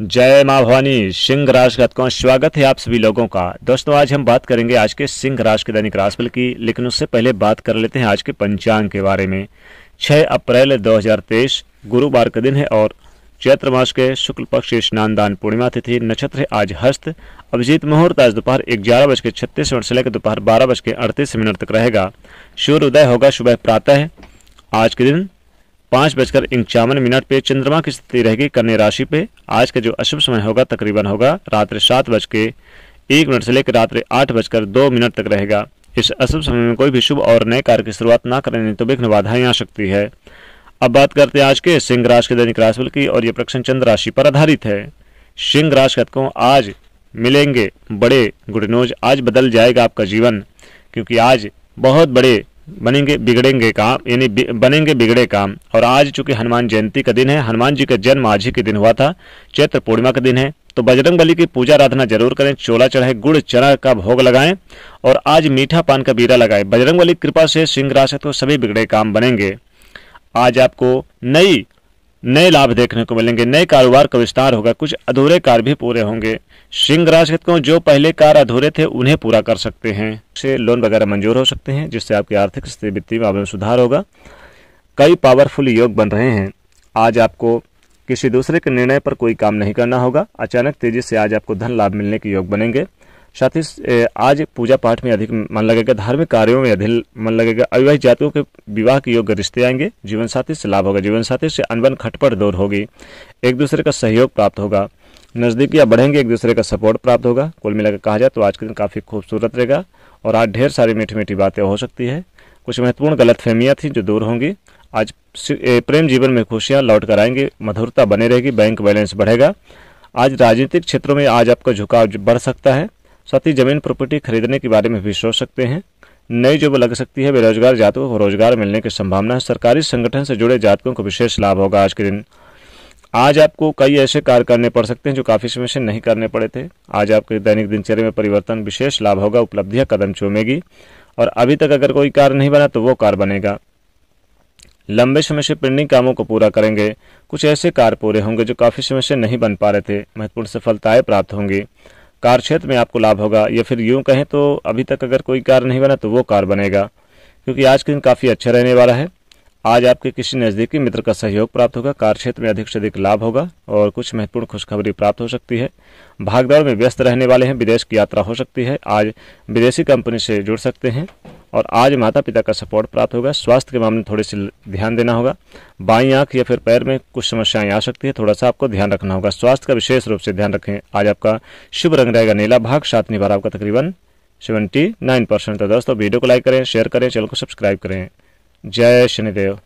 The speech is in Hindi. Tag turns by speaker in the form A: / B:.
A: जय माँ भवानी सिंह राश का स्वागत है आप सभी लोगों का दोस्तों आज हम बात करेंगे आज के सिंह राश के दैनिक राशफल की लेकिन उससे पहले बात कर लेते हैं आज के पंचांग के बारे में 6 अप्रैल 2023 गुरुवार का दिन है और चैत्र मास के शुक्ल पक्ष स्नान दान पूर्णिमा तिथि नक्षत्र है आज हस्त अभिजीत मुहूर्त आज दोपहर ग्यारह बज के छत्तीस मिनट से लेकर दोपहर बारह बज के अड़तीस मिनट तक रहेगा सूर्य उदय होगा सुबह प्रातः आज के दिन पांच बजकर इक्यावन मिनट पे चंद्रमा की स्थिति रहेगी कन्या राशि पे आज का जो अशुभ समय होगा तकरीबन होगा रात्रि सात बज के एक मिनट से लेकर रात्रि आठ बजकर दो मिनट तक रहेगा इस अशुभ समय में कोई भी शुभ और नए कार्य की शुरुआत ना करें तो विघ्न बाधाएं आ सकती है अब बात करते हैं आज के सिंह राशि के दैनिक राशिफल की और ये प्रक्षण चंद्र राशि पर आधारित है सिंह राशि को आज मिलेंगे बड़े गुड न्यूज आज बदल जाएगा आपका जीवन क्योंकि आज बहुत बड़े बनेंगे बिगड़ेंगे काम यानी बनेंगे बिगड़े काम और आज चूंकि हनुमान जयंती का दिन है हनुमान जी का जन्म आज ही के दिन हुआ था चैत्र पूर्णिमा का दिन है तो बजरंग बली की पूजा आराधना जरूर करें चोला चढ़ाए गुड़ चना का भोग लगाएं और आज मीठा पान का बीरा लगाएं बजरंग बली कृपा से सिंह राशि तो सभी बिगड़े काम बनेंगे आज आपको नई नए लाभ देखने को मिलेंगे नए कारोबार का विस्तार होगा कुछ अधूरे कार्य भी पूरे होंगे सिंह राशि को जो पहले कार्य अधूरे थे उन्हें पूरा कर सकते हैं से लोन वगैरह मंजूर हो सकते हैं जिससे आपकी आर्थिक स्थिति वित्तीय मामले में सुधार होगा कई पावरफुल योग बन रहे हैं आज आपको किसी दूसरे के निर्णय पर कोई काम नहीं करना होगा अचानक तेजी से आज आपको धन लाभ मिलने के योग बनेंगे साथ ही आज पूजा पाठ में अधिक मन लगेगा धार्मिक कार्यों में अधिक मन लगेगा अविवाहित जातियों के विवाह के योग्य रिश्ते आएंगे जीवन साथी से लाभ होगा जीवन साथी से अनबन खटपट दूर होगी एक दूसरे का सहयोग प्राप्त होगा नज़दीकियाँ बढ़ेंगे एक दूसरे का सपोर्ट प्राप्त होगा कुल मिलाकर कहा जाए तो आज के दिन काफ़ी खूबसूरत रहेगा और आज ढेर सारी मीठी मीठी बातें हो सकती है कुछ महत्वपूर्ण गलतफहमियाँ थी जो दूर होंगी आज प्रेम जीवन में खुशियाँ लौट कर आएंगे मधुरता बने रहेगी बैंक बैलेंस बढ़ेगा आज राजनीतिक क्षेत्रों में आज आपका झुकाव बढ़ सकता है साथ ही जमीन प्रॉपर्टी खरीदने के बारे में भी सोच सकते हैं नई जॉब लग सकती है बेरोजगार जातकों को रोजगार मिलने की संभावना है सरकारी संगठन से जुड़े जातकों को विशेष लाभ होगा आज के दिन आज आपको कई ऐसे कार्य करने पड़ सकते हैं जो काफी समय से नहीं करने पड़े थे आज आपके दैनिक दिनचर्या में परिवर्तन विशेष लाभ होगा उपलब्धियां कदम चूमेगी और अभी तक अगर कोई कार्य नहीं बना तो वो कार बनेगा लंबे समय से पेंडिंग कामों को पूरा करेंगे कुछ ऐसे कार्य पूरे होंगे जो काफी समय से नहीं बन पा रहे थे महत्वपूर्ण सफलताएं प्राप्त होंगी कार क्षेत्र में आपको लाभ होगा या फिर यूं कहें तो अभी तक अगर कोई कार नहीं बना तो वो कार बनेगा क्योंकि आज के दिन काफ़ी अच्छा रहने वाला है आज आपके किसी नज़दीकी मित्र का सहयोग प्राप्त होगा कार क्षेत्र में अधिक से अधिक लाभ होगा और कुछ महत्वपूर्ण खुशखबरी प्राप्त हो सकती है भागदौड़ में व्यस्त रहने वाले हैं विदेश की यात्रा हो सकती है आज विदेशी कंपनी से जुड़ सकते हैं और आज माता पिता का सपोर्ट प्राप्त होगा स्वास्थ्य के मामले में थोड़ी सी ध्यान देना होगा बाई आंख या फिर पैर में कुछ समस्याएं आ सकती है थोड़ा सा आपको ध्यान रखना होगा स्वास्थ्य का विशेष रूप से ध्यान रखें आज आपका शुभ रंग रहेगा नीला भाग सात निभा आपका तकरीबन सेवेंटी नाइन परसेंट तो दोस्तों वीडियो को लाइक करें शेयर करें चैनल को सब्सक्राइब करें जय शनिदेव